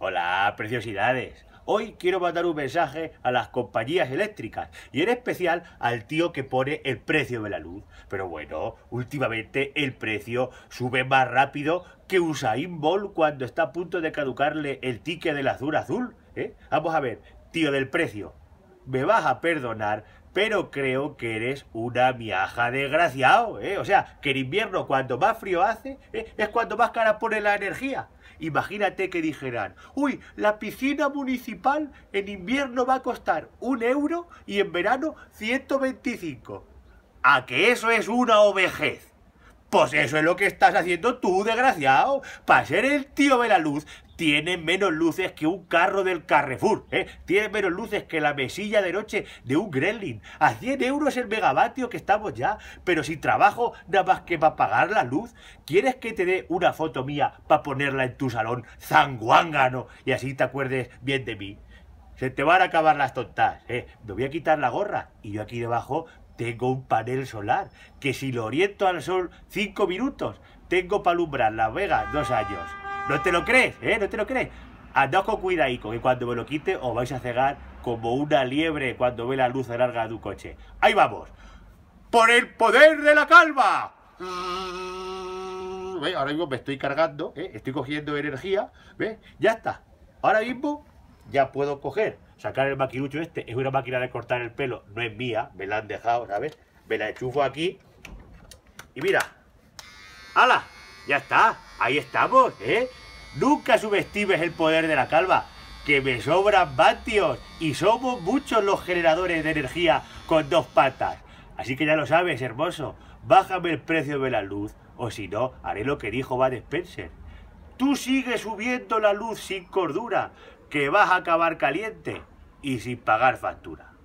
Hola, preciosidades. Hoy quiero mandar un mensaje a las compañías eléctricas y en especial al tío que pone el precio de la luz. Pero bueno, últimamente el precio sube más rápido que Usain Bolt cuando está a punto de caducarle el ticket del azul azul. ¿eh? Vamos a ver, tío del precio, me vas a perdonar, pero creo que eres una miaja desgraciado. ¿eh? O sea, que en invierno cuando más frío hace ¿eh? es cuando más cara pone la energía. Imagínate que dijeran, uy, la piscina municipal en invierno va a costar un euro y en verano 125. A que eso es una ovejez. Pues eso es lo que estás haciendo tú, desgraciado. Para ser el tío de la luz, tiene menos luces que un carro del Carrefour, ¿eh? Tiene menos luces que la mesilla de noche de un Gremlin. A 100 euros el megavatio que estamos ya, pero si trabajo nada más que para pagar la luz. ¿Quieres que te dé una foto mía para ponerla en tu salón, zanguángano, y así te acuerdes bien de mí? se te van a acabar las tontas. Eh. Me voy a quitar la gorra y yo aquí debajo tengo un panel solar que si lo oriento al sol cinco minutos, tengo para alumbrar Las Vegas dos años. ¿No te lo crees? ¿Eh? ¿No te lo crees? Andaos con ahí, que cuando me lo quite os vais a cegar como una liebre cuando ve la luz larga de un coche. Ahí vamos. ¡Por el poder de la calva. Ahora mismo me estoy cargando, ¿eh? estoy cogiendo energía. ¿ves? Ya está. Ahora mismo ya puedo coger, sacar el maquilucho este, es una máquina de cortar el pelo, no es mía, me la han dejado, ¿sabes? Me la enchufo aquí y mira, ¡hala! Ya está, ahí estamos, ¿eh? Nunca subestimes el poder de la calva, que me sobran vatios y somos muchos los generadores de energía con dos patas. Así que ya lo sabes, hermoso, bájame el precio de la luz o si no, haré lo que dijo Van Spencer. Tú sigues subiendo la luz sin cordura que vas a acabar caliente y sin pagar factura.